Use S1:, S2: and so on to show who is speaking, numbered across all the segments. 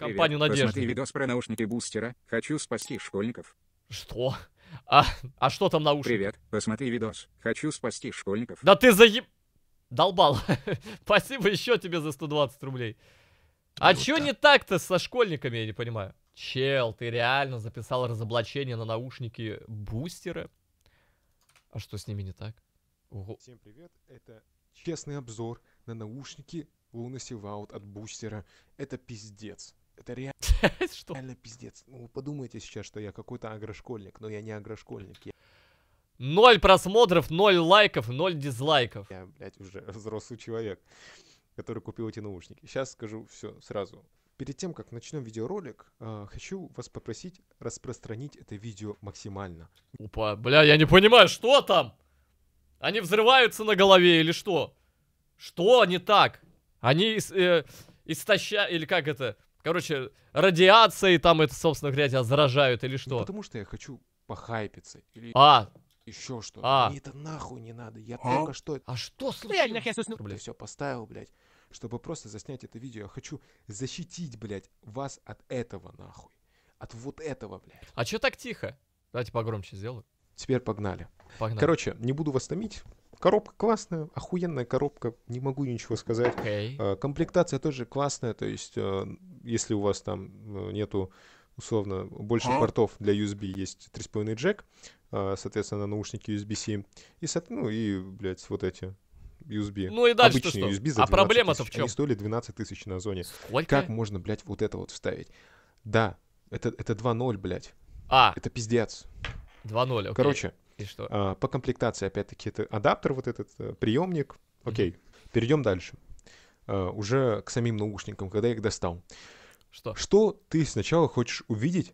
S1: Компанию Привет. надежды. Посмотри видос про наушники бустера. Хочу спасти школьников.
S2: Что? А, а что там наушники? Привет, посмотри видос.
S1: Хочу спасти школьников. Да
S2: ты заеб... Долбал. Спасибо еще тебе за 120 рублей. А вот чё да. не так-то со школьниками, я не понимаю. Чел, ты реально записал разоблачение на наушники бустера? А что с ними не так?
S1: Ого. Всем привет, это честный обзор на наушники Lunacy Vault от бустера. Это пиздец. Это реально, реально пиздец. Ну, вы подумайте сейчас, что я какой-то агрошкольник, но я не агрошкольник.
S2: Я... Ноль просмотров, ноль лайков, ноль дизлайков. Я, блядь, уже взрослый человек, который купил эти наушники. Сейчас скажу все сразу. Перед тем, как
S1: начнем видеоролик, э, хочу вас попросить распространить это видео максимально.
S2: Опа, бля, я не понимаю, что там? Они взрываются на голове или что? Что не так? Они э, истоща... Или как это? Короче, радиацией там это, собственно говоря, тебя заражают или ну, что? Ну, потому что я хочу похайпиться. Или... А, еще что. А. Мне это нахуй не надо. Я а? только что... А
S1: что ну, случилось? Я все поставил, блядь. Чтобы просто заснять это видео. Я хочу защитить, блядь, вас от этого, нахуй. От вот этого, блядь.
S2: А что так тихо? Давайте
S1: погромче сделаю. Теперь погнали. погнали. Короче, не буду вас томить. Коробка классная, охуенная коробка, не могу ничего сказать. Okay. Э, комплектация тоже классная, то есть э, если у вас там э, нету условно больше портов для USB есть 3.5 джек, а, соответственно, наушники USB-C и, ну, и, блядь, вот эти USB. Ну и дальше Обычные что? USB за а проблема в чем? Они стоили 12 тысяч на зоне. Сколько? Как можно, блядь, вот это вот вставить? Да, это, это 2.0, блядь. А. Это пиздец. 2.0, окей. Короче, и что? А, по комплектации, опять-таки, это адаптер вот этот, э, приемник. Окей, mm-hmm. перейдем дальше. Э, уже к самим наушникам, когда я их достал. Что? Что ты сначала хочешь увидеть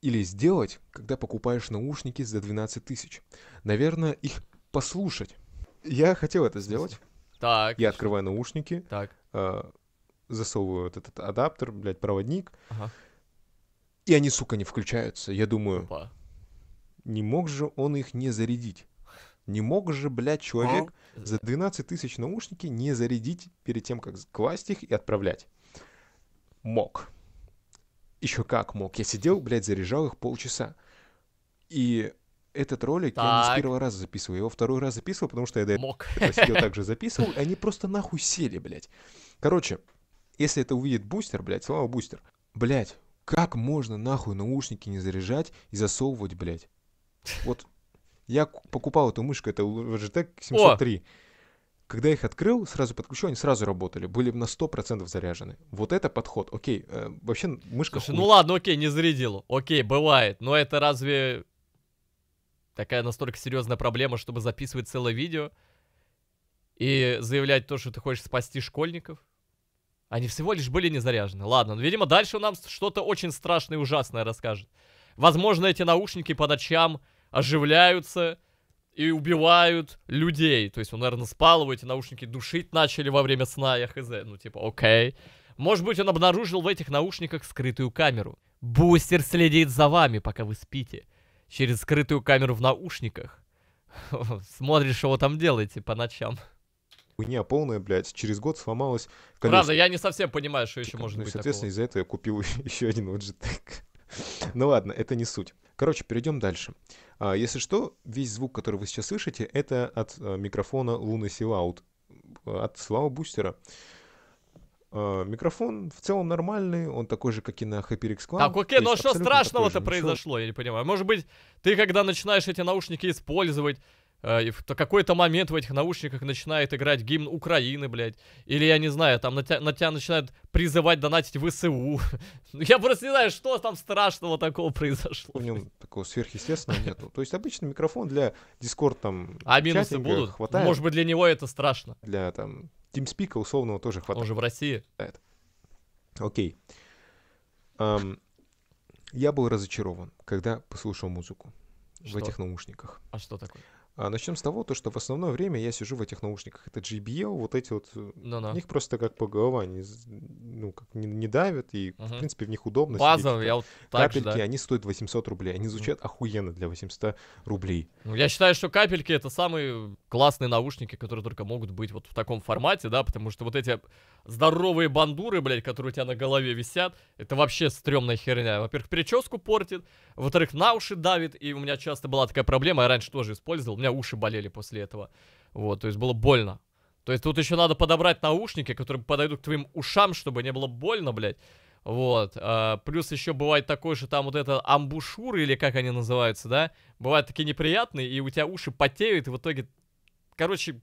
S1: или сделать, когда покупаешь наушники за 12 тысяч? Наверное, их послушать. Я хотел это сделать. Так. Я открываю наушники. Так. Э, засовываю вот этот адаптер, блядь, проводник. Ага. И они, сука, не включаются. Я думаю, Опа. не мог же он их не зарядить. Не мог же, блядь, человек а? за 12 тысяч наушники не зарядить перед тем, как класть их и отправлять. Мог. Еще как мог. Я сидел, блядь, заряжал их полчаса. И этот ролик так. я не с первого раза записывал. Я его второй раз записывал, потому что я до мог. этого сидел также записывал. И они просто нахуй сели, блядь. Короче, если это увидит бустер, блядь, слава бустер. Блядь, как можно нахуй наушники не заряжать и засовывать, блядь? Вот я покупал эту мышку, это Logitech 703. О! Когда я их открыл, сразу подключил, они сразу работали, были на 100% заряжены. Вот это подход, окей, э,
S2: вообще мышка Слушай, ну ладно, окей, не зарядил, окей, бывает, но это разве такая настолько серьезная проблема, чтобы записывать целое видео и заявлять то, что ты хочешь спасти школьников? Они всего лишь были не заряжены. Ладно, ну, видимо, дальше он нам что-то очень страшное и ужасное расскажет. Возможно, эти наушники по ночам оживляются и убивают людей. То есть он, наверное, спал, его эти наушники душить начали во время сна, я хз. Ну, типа, окей. Может быть, он обнаружил в этих наушниках скрытую камеру. Бустер следит за вами, пока вы спите. Через скрытую камеру в наушниках. Смотришь, что вы там делаете по ночам.
S1: Хуйня полная, блядь, через год сломалась Правда, я не совсем понимаю, что еще можно. быть соответственно, из-за этого я купил еще один лоджитек. ну ладно, это не суть. Короче, перейдем дальше. А, если что, весь звук, который вы сейчас слышите, это от э, микрофона Luna Silout, э, от Слава Бустера. А, микрофон в целом нормальный, он такой же, как и на HyperX Rex Club. Так, окей, но ну а что страшного-то произошло,
S2: я не понимаю. Может быть, ты когда начинаешь эти наушники использовать, э, в какой-то момент в этих наушниках начинает играть гимн Украины, блядь. Или, я не знаю, там на тебя, на тебя начинают призывать донатить ВСУ. Ну, я просто не знаю, что там страшного такого произошло.
S1: В нем такого сверхъестественного нету. То есть обычный микрофон для Discord там... А минусы будут? Хватает. Может
S2: быть, для него это страшно. Для
S1: там TeamSpeak условного тоже хватает. Он же в России. Окей. Um, я был разочарован, когда послушал музыку что? в этих наушниках. А что такое? А Начнем с того, то, что в основное время я сижу в этих наушниках. Это JBL, вот эти вот... Да-да. Э, Их просто как по голова не, ну, как не, не давят, и, угу. в принципе, в них удобно Базовые, я вот так Капельки, же, да. они стоят 800 рублей. Они звучат угу. охуенно для 800 рублей.
S2: Ну, я считаю, что капельки — это самые классные наушники, которые только могут быть вот в таком формате, да, потому что вот эти здоровые бандуры, блядь, которые у тебя на голове висят, это вообще стрёмная херня. Во-первых, прическу портит, во-вторых, на уши давит, и у меня часто была такая проблема, я раньше тоже использовал, у меня уши болели после этого. Вот, то есть было больно. То есть тут еще надо подобрать наушники, которые подойдут к твоим ушам, чтобы не было больно, блядь. Вот. А, плюс еще бывает такое, что там вот это амбушюры, или как они называются, да? Бывают такие неприятные, и у тебя уши потеют, и в итоге... Короче,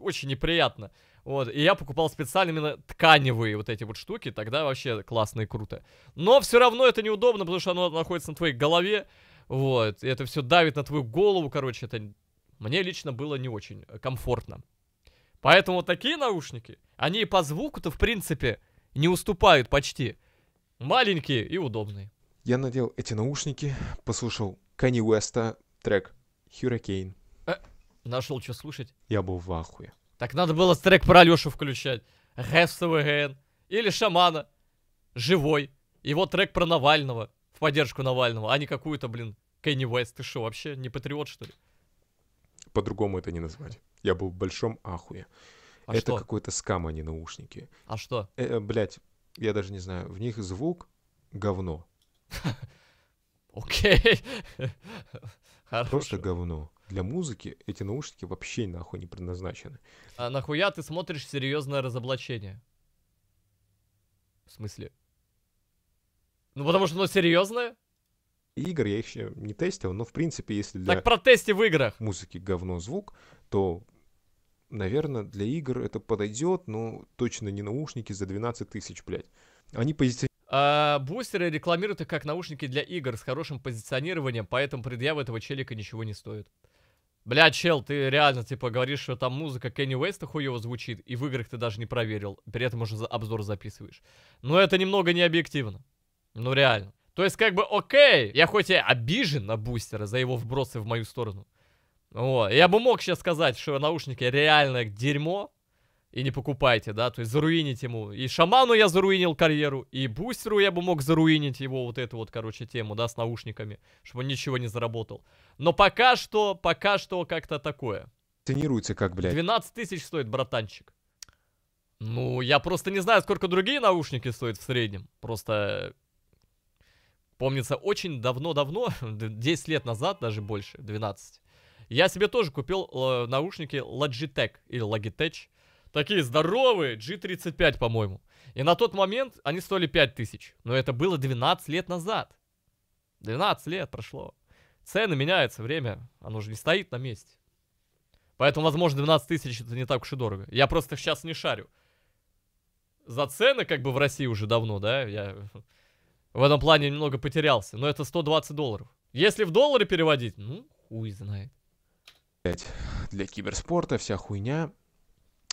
S2: очень неприятно. Вот, и я покупал специально именно тканевые вот эти вот штуки, тогда вообще классно и круто. Но все равно это неудобно, потому что оно находится на твоей голове, вот, и это все давит на твою голову, короче, это мне лично было не очень комфортно. Поэтому такие наушники, они по звуку-то, в принципе, не уступают почти. Маленькие и удобные.
S1: Я надел эти наушники, послушал Канни Уэста трек «Hurricane». Э,
S2: нашел что слушать?
S1: Я был в ахуе.
S2: Так надо было трек про Алешу включать. ГСВГН. Или Шамана. Живой. Его трек про Навального. В поддержку Навального. А не какую-то, блин, Кенни Уэст. Ты что, вообще не патриот, что ли?
S1: По-другому это не назвать. Я был в большом ахуе. А это какой-то скам, а не наушники. А что? Э, э блять, я даже не знаю. В них звук говно. Окей. Хорошо. Просто говно. Для музыки эти наушники вообще нахуй не предназначены.
S2: А нахуя ты смотришь серьезное разоблачение? В смысле? Ну потому что оно серьезное?
S1: Игр я еще не тестил, но в принципе, если для... Так про тесте в играх. Музыки говно звук, то, наверное, для игр это подойдет, но точно не наушники за 12 тысяч, блядь. Они позиционируют
S2: а, бустеры рекламируют их как наушники для игр с хорошим позиционированием, поэтому предъявы этого челика ничего не стоят. Бля, чел, ты реально, типа, говоришь, что там музыка Кенни Уэста хуево звучит, и в играх ты даже не проверил, при этом уже обзор записываешь. Но это немного не объективно. Ну, реально. То есть, как бы, окей, я хоть и обижен на бустера за его вбросы в мою сторону. Вот. Я бы мог сейчас сказать, что наушники реально дерьмо, и не покупайте, да, то есть заруинить ему. И шаману я заруинил карьеру, и бустеру я бы мог заруинить его вот эту вот, короче, тему, да, с наушниками, чтобы он ничего не заработал. Но пока что, пока что как-то такое.
S1: Тренируется, как, блядь?
S2: 12 тысяч стоит, братанчик. Ну, я просто не знаю, сколько другие наушники стоят в среднем. Просто, помнится, очень давно-давно, 10 лет назад, даже больше, 12, я себе тоже купил э, наушники Logitech или Logitech Такие здоровые, G35, по-моему. И на тот момент они стоили 5000. Но это было 12 лет назад. 12 лет прошло. Цены меняются, время, оно же не стоит на месте. Поэтому, возможно, 12 тысяч это не так уж и дорого. Я просто сейчас не шарю. За цены как бы в России уже давно, да, я в этом плане немного потерялся. Но это 120 долларов. Если в доллары переводить, ну, хуй знает.
S1: Для киберспорта вся хуйня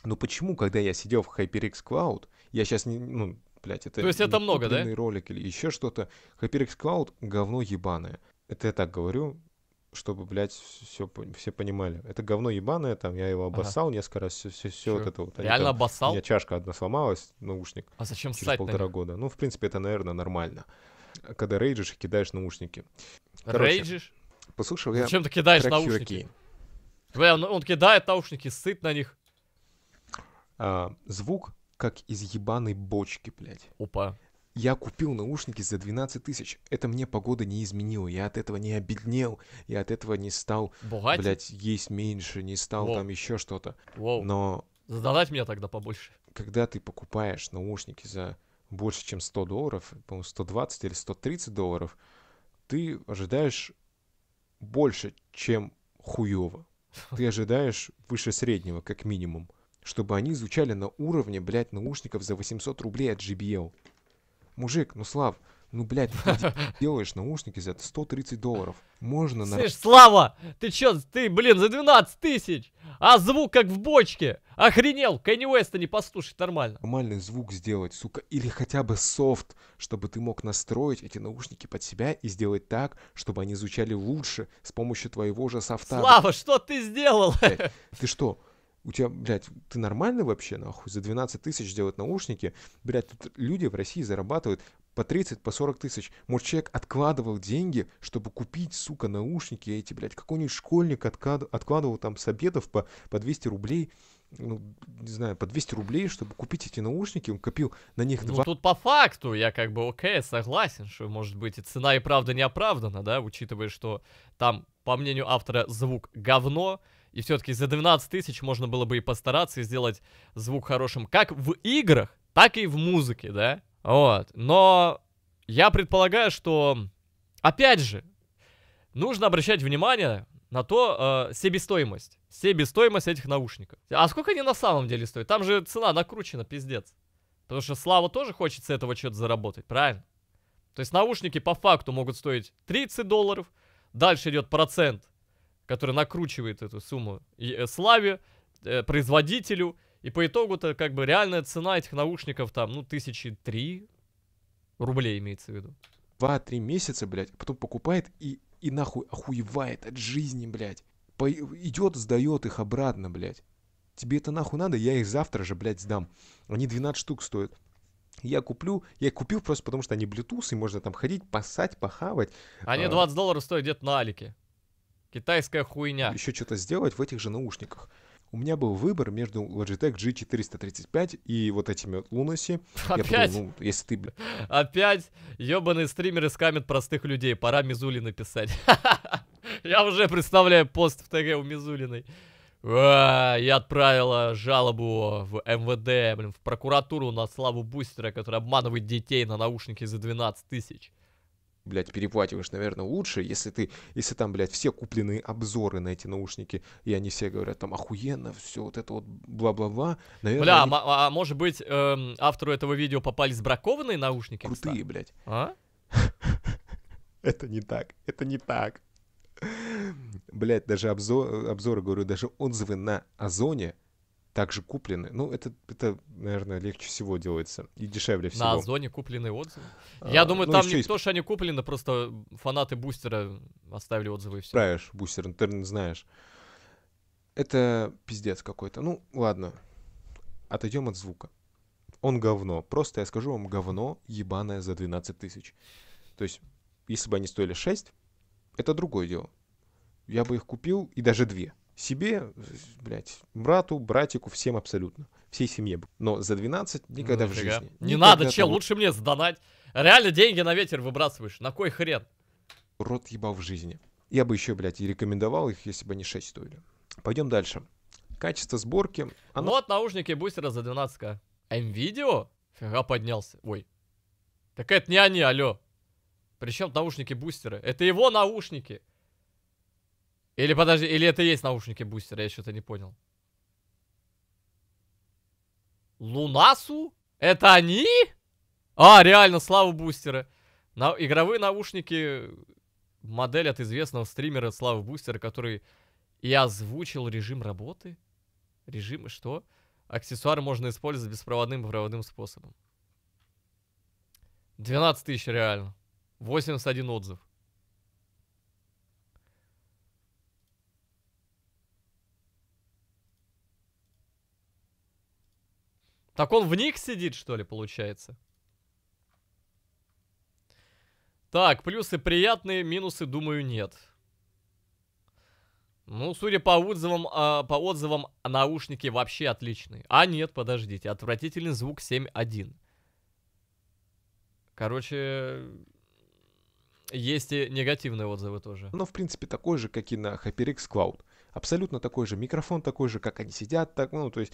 S1: но «Ну почему, когда я сидел в HyperX Cloud, я сейчас не, ну, блядь, это... То есть это много, да? ролик или еще что-то. HyperX Cloud — говно ебаное. Это я так говорю, чтобы, блядь, все, все понимали. Это говно ебаное, там, я его обоссал ага. несколько раз, все, все, все вот это вот. Они Реально там, обоссал? У меня чашка одна сломалась, наушник.
S2: А зачем Через ссать полтора
S1: года. Ну, в принципе, это, наверное, нормально. Когда рейджишь и кидаешь наушники. Короче, рейджишь? Послушал я Зачем ты кидаешь наушники? Хьюрикейн.
S2: Бля, он, ну, он кидает наушники, сыт на них
S1: а, звук, как из ебаной бочки, блядь. Опа. Я купил наушники за 12 тысяч. Это мне погода не изменила. Я от этого не обеднел. Я от этого не стал, Богатый? блядь, есть меньше, не стал Воу. там еще что-то. Воу. Но...
S2: Задавать меня тогда побольше.
S1: Когда ты покупаешь наушники за больше, чем 100 долларов, по-моему, 120 или 130 долларов, ты ожидаешь больше, чем хуево. Ты ожидаешь выше среднего, как минимум чтобы они звучали на уровне, блядь, наушников за 800 рублей от JBL. Мужик, ну Слав, ну, блядь, ты делаешь наушники за 130 долларов. Можно на... Слышь,
S2: Слава, ты чё, ты, блин, за 12 тысяч, а звук как в бочке. Охренел, Кэнни Уэста не послушать нормально.
S1: Нормальный звук сделать, сука, или хотя бы софт, чтобы ты мог настроить эти наушники под себя и сделать так, чтобы они звучали лучше с помощью твоего же софта. Слава,
S2: что ты сделал? Блядь,
S1: ты что, у тебя, блядь, ты нормальный вообще, нахуй, за 12 тысяч делать наушники, блядь, тут люди в России зарабатывают по 30, по 40 тысяч. Может, человек откладывал деньги, чтобы купить, сука, наушники эти, блядь, какой-нибудь школьник откладывал, откладывал там с обедов по, по 200 рублей, ну, не знаю, по 200 рублей, чтобы купить эти наушники, он копил на них ну, два... Ну, тут
S2: по факту, я как бы, окей, согласен, что, может быть, и цена и правда не оправдана, да, учитывая, что там, по мнению автора, звук говно, и все-таки за 12 тысяч можно было бы и постараться и сделать звук хорошим как в играх, так и в музыке, да? Вот. Но я предполагаю, что, опять же, нужно обращать внимание на то э, себестоимость. Себестоимость этих наушников. А сколько они на самом деле стоят? Там же цена накручена, пиздец. Потому что Слава тоже хочет с этого что-то заработать, правильно? То есть наушники по факту могут стоить 30 долларов. Дальше идет процент который накручивает эту сумму и э, славе, э, производителю, и по итогу-то как бы реальная цена этих наушников там, ну, тысячи три рублей имеется в виду.
S1: Два-три месяца, блядь, а потом покупает и, и нахуй охуевает от жизни, блядь. По, идет, сдает их обратно, блядь. Тебе это нахуй надо, я их завтра же, блядь, сдам. Они 12 штук стоят. Я куплю, я купил просто потому, что они Bluetooth, и можно там ходить, пасать, похавать. Они 20
S2: а. долларов стоят где-то на Алике. Китайская хуйня.
S1: Еще что-то сделать в этих же наушниках. У меня был выбор между Logitech G435 и вот этими вот Lunacy. Опять? Я подумал, ну, если ты...
S2: Опять Ёбаные стримеры скамят простых людей. Пора Мизули написать. Я уже представляю пост в ТГ у Мизулиной. А, я отправила жалобу в МВД, блин, в прокуратуру на славу бустера, который обманывает детей на наушники за 12 тысяч
S1: блядь, переплативаешь, наверное, лучше, если ты, если там, блядь, все купленные обзоры на эти наушники, и они все говорят там охуенно, все вот это вот бла-бла-бла, наверное... Бля, они...
S2: а, а может быть, эм, автору этого видео попались бракованные наушники? Крутые, кстати? блядь. А? Это не так, это не так.
S1: Блядь, даже обзор, обзоры, говорю, даже отзывы на Озоне — также куплены. Ну, это, это, наверное, легче всего делается и дешевле всего. На
S2: Озоне купленные отзывы? А, Я думаю, ну, там не есть... то, что они куплены, просто фанаты бустера оставили отзывы и все.
S1: Правишь, бустер, ты знаешь. Это пиздец какой-то. Ну, ладно, отойдем от звука. Он говно. Просто я скажу вам, говно ебаное за 12 тысяч. То есть, если бы они стоили 6, это другое дело. Я бы их купил и даже 2. Себе, блядь, брату, братику, всем абсолютно. Всей семье. Но за 12 никогда ну, в жизни. Не никогда надо, чел,
S2: лучше мне сдонать. Реально деньги на ветер выбрасываешь. На кой хрен?
S1: Рот ебал в жизни. Я бы еще, блядь, и рекомендовал их, если бы они 6 стоили. Пойдем дальше. Качество сборки.
S2: Оно... Ну, наушники бустера за 12к. видео Фига поднялся. Ой. Так это не они, алё. Причем наушники бустера. Это его наушники. Или подожди, или это есть наушники бустера, я что-то не понял. Лунасу? Это они? А, реально, слава бустера. На... Игровые наушники модель от известного стримера Славы Бустера, который и озвучил режим работы. Режим что? Аксессуары можно использовать беспроводным и проводным способом. 12 тысяч реально. 81 отзыв. Так он в них сидит, что ли, получается? Так, плюсы приятные, минусы, думаю, нет. Ну, судя по отзывам, э, по отзывам, наушники вообще отличные. А нет, подождите, отвратительный звук 7.1. Короче, есть и негативные отзывы тоже.
S1: Ну, в принципе, такой же, как и на HyperX Cloud абсолютно такой же, микрофон такой же, как они сидят, так, ну, то есть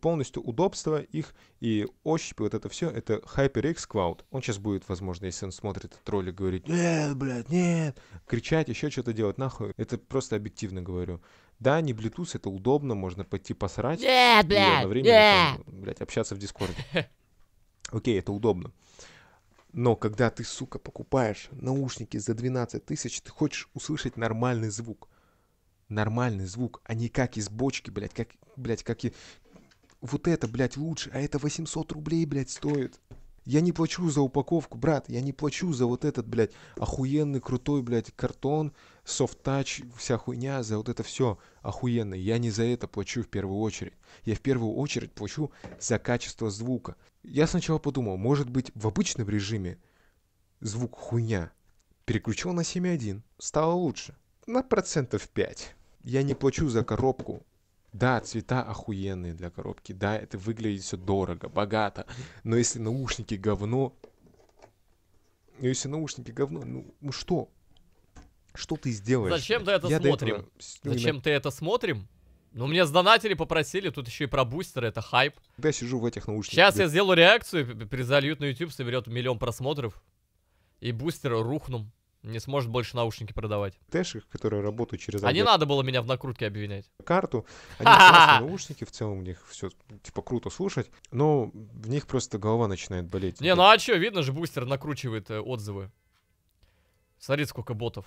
S1: полностью удобство их и ощупь, вот это все, это HyperX Cloud. Он сейчас будет, возможно, если он смотрит этот ролик, говорить, нет, блядь, нет, кричать, еще что-то делать, нахуй. Это просто объективно говорю. Да, не Bluetooth, это удобно, можно пойти посрать. Нет, блядь, одновременно, нет. Там, блядь, общаться в Дискорде. Окей, это удобно. Но когда ты, сука, покупаешь наушники за 12 тысяч, ты хочешь услышать нормальный звук нормальный звук, а не как из бочки, блядь, как, блядь, как и... Вот это, блядь, лучше, а это 800 рублей, блядь, стоит. Я не плачу за упаковку, брат, я не плачу за вот этот, блядь, охуенный, крутой, блядь, картон, soft touch, вся хуйня, за вот это все охуенно. Я не за это плачу в первую очередь. Я в первую очередь плачу за качество звука. Я сначала подумал, может быть, в обычном режиме звук хуйня. Переключил на 7.1, стало лучше. На процентов 5 я не плачу за коробку. Да, цвета охуенные для коробки. Да, это выглядит все дорого, богато. Но если наушники говно... Ну, если наушники говно, ну, ну что? Что ты сделаешь? Зачем ты это я смотрим? Этого... Ну, Зачем
S2: ты это смотрим? Ну, мне сдонатели попросили, тут еще и про бустеры, это хайп.
S1: Я сижу в этих наушниках. Сейчас я
S2: сделаю реакцию, перезальют на YouTube, соберет миллион просмотров. И бустеры рухнут не сможет больше наушники продавать. Тэшек, которые работают через А не надо было меня в накрутке обвинять. Карту. Они классные наушники, в целом у них
S1: все типа круто слушать, но в них просто голова начинает болеть.
S2: Не, ну а что, видно же, бустер накручивает э, отзывы. Смотри, сколько ботов.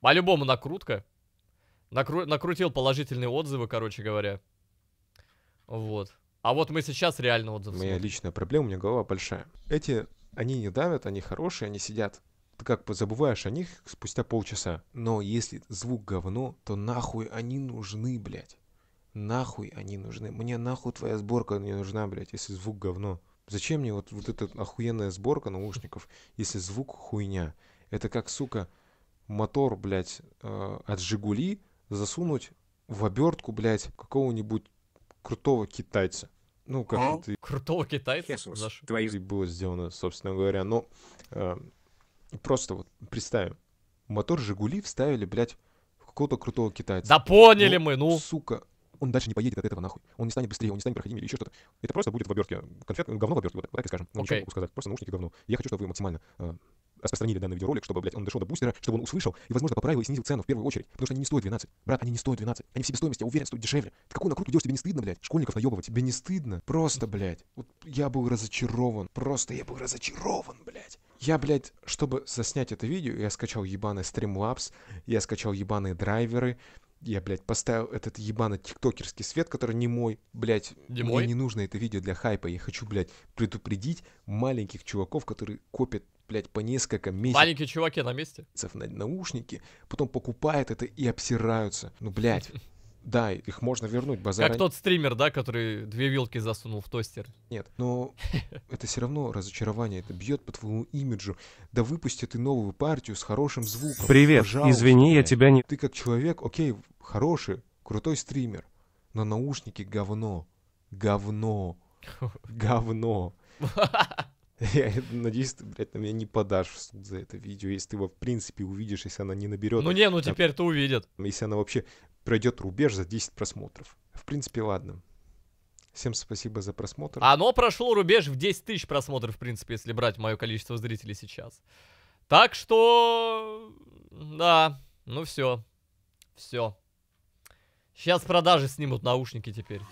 S2: По-любому накрутка. Накру... Накрутил положительные отзывы, короче говоря. Вот. А вот мы сейчас реально отзывы. Моя
S1: смотрим. личная проблема, у меня голова большая. Эти, они не давят, они хорошие, они сидят ты как забываешь о них спустя полчаса. Но если звук говно, то нахуй они нужны, блядь. Нахуй они нужны. Мне нахуй твоя сборка не нужна, блядь, если звук говно. Зачем мне вот, вот эта охуенная сборка наушников, если звук хуйня? Это как, сука, мотор, блядь, э, от «Жигули» засунуть в обертку, блядь, какого-нибудь крутого китайца. Ну, как а? ты...
S2: Крутого китайца? Хесус,
S1: твои... Было сделано, собственно говоря. Но э, Просто вот представим. Мотор Жигули вставили, блядь, в какого-то крутого китайца. Да поняли ну, мы, ну. Сука, он дальше не поедет от этого нахуй. Он не станет быстрее, он не станет проходимее или еще что-то. Это просто будет в обертке. Конфет, э, говно в обертке, вот, так и скажем. Okay. Ну, ничего могу сказать. Просто наушники говно. Я хочу, чтобы вы максимально э, распространили данный видеоролик, чтобы, блядь, он дошел до бустера, чтобы он услышал и, возможно, поправил и снизил цену в первую очередь. Потому что они не стоят 12. Брат, они не стоят 12. Они в себестоимости, я уверен, стоят дешевле. Ты какую накрутку идешь, тебе не стыдно, блядь? Школьников наебывать, тебе не стыдно? Просто, блядь. Вот я был разочарован. Просто я был разочарован, блядь. Я, блядь, чтобы заснять это видео, я скачал ебаный Streamlabs, я скачал ебаные драйверы, я, блядь, поставил этот ебаный тиктокерский свет, который не мой, блядь. Не мне не нужно это видео для хайпа. Я хочу, блядь, предупредить маленьких чуваков, которые копят, блядь, по несколько месяцев. Маленькие
S2: чуваки на месте?
S1: На наушники, потом покупают это и обсираются. Ну, блядь, Да, их можно вернуть. Базара... Как тот
S2: стример, да, который две вилки засунул в тостер. Нет,
S1: но ну, это все равно разочарование. Это бьет по твоему имиджу. Да выпусти ты новую партию с хорошим звуком. Привет, Пожалуйста. извини, я тебя не... Ты как человек, окей, хороший, крутой стример. Но наушники говно. Говно. Говно. Я надеюсь, ты, блядь, на меня не подашь в суд за это видео, если ты его, в принципе, увидишь, если она не наберет. Ну не, ну теперь-то увидят. Если она вообще пройдет рубеж за 10 просмотров. В принципе, ладно. Всем спасибо за
S2: просмотр. Оно прошло рубеж в 10 тысяч просмотров, в принципе, если брать мое количество зрителей сейчас. Так что... Да, ну все. Все. Сейчас продажи снимут наушники теперь.